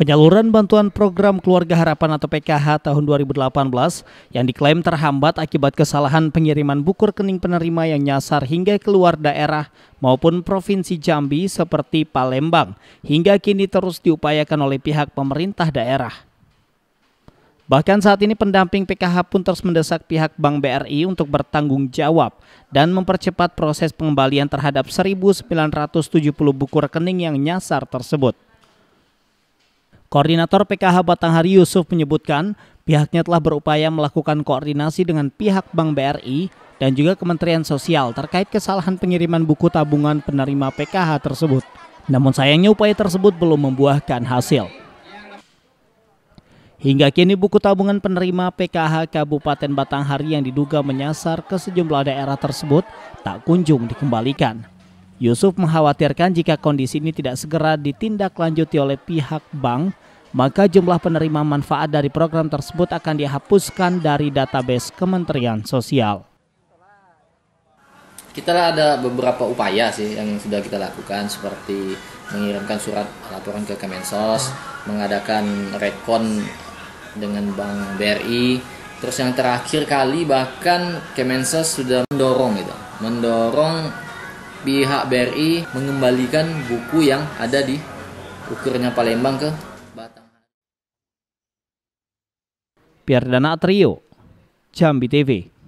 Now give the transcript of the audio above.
Penyaluran bantuan program Keluarga Harapan atau PKH tahun 2018 yang diklaim terhambat akibat kesalahan pengiriman buku rekening penerima yang nyasar hingga keluar daerah maupun provinsi Jambi seperti Palembang hingga kini terus diupayakan oleh pihak pemerintah daerah. Bahkan saat ini pendamping PKH pun terus mendesak pihak Bank BRI untuk bertanggung jawab dan mempercepat proses pengembalian terhadap 1.970 buku rekening yang nyasar tersebut. Koordinator PKH Batanghari Yusuf menyebutkan pihaknya telah berupaya melakukan koordinasi dengan pihak Bank BRI dan juga Kementerian Sosial terkait kesalahan pengiriman buku tabungan penerima PKH tersebut. Namun sayangnya upaya tersebut belum membuahkan hasil. Hingga kini buku tabungan penerima PKH Kabupaten Batanghari yang diduga menyasar ke sejumlah daerah tersebut tak kunjung dikembalikan. Yusuf mengkhawatirkan jika kondisi ini tidak segera ditindaklanjuti oleh pihak bank, maka jumlah penerima manfaat dari program tersebut akan dihapuskan dari database Kementerian Sosial. Kita ada beberapa upaya sih yang sudah kita lakukan seperti mengirimkan surat laporan ke Kemensos, mengadakan rekon dengan Bank BRI, terus yang terakhir kali bahkan Kemensos sudah mendorong gitu, mendorong pihak BRI mengembalikan buku yang ada di ukurnya Palembang ke Batang. Pierdana Trio, Jambi TV.